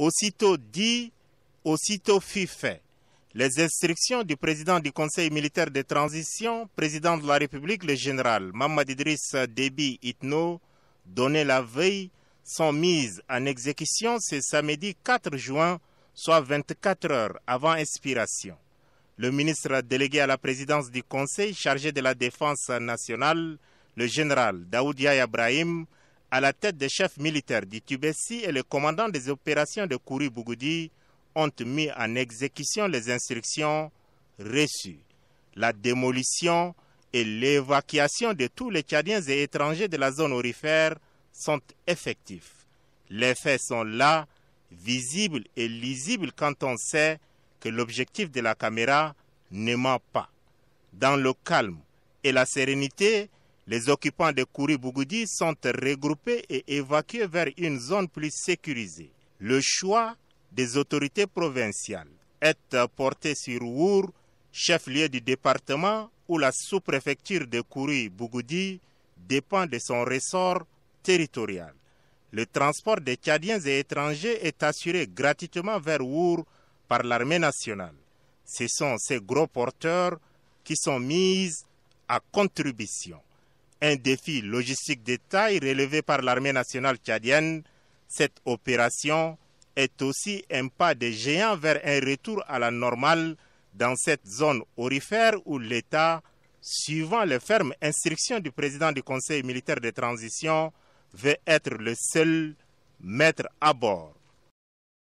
Aussitôt dit, aussitôt fut fait. Les instructions du président du Conseil militaire de transition, président de la République, le général Mamad Idriss Déby Itno, données la veille, sont mises en exécution ce samedi 4 juin, soit 24 heures avant expiration. Le ministre délégué à la présidence du Conseil chargé de la Défense nationale, le général Daoudia Yahya Ibrahim, à la tête des chefs militaires d'Itubessi et le commandant des opérations de Kouri Bougoudi ont mis en exécution les instructions reçues. La démolition et l'évacuation de tous les Tchadiens et étrangers de la zone orifère sont effectifs. Les faits sont là, visibles et lisibles quand on sait que l'objectif de la caméra ne ment pas. Dans le calme et la sérénité, les occupants de Kouri-Bougoudi sont regroupés et évacués vers une zone plus sécurisée. Le choix des autorités provinciales est porté sur Our, chef-lieu du département où la sous-préfecture de Kouri-Bougoudi dépend de son ressort territorial. Le transport des Tchadiens et étrangers est assuré gratuitement vers Our par l'armée nationale. Ce sont ces gros porteurs qui sont mis à contribution un défi logistique de taille relevé par l'armée nationale tchadienne, cette opération est aussi un pas de géant vers un retour à la normale dans cette zone orifère où l'État, suivant les fermes instructions du président du Conseil militaire de transition, veut être le seul maître à bord.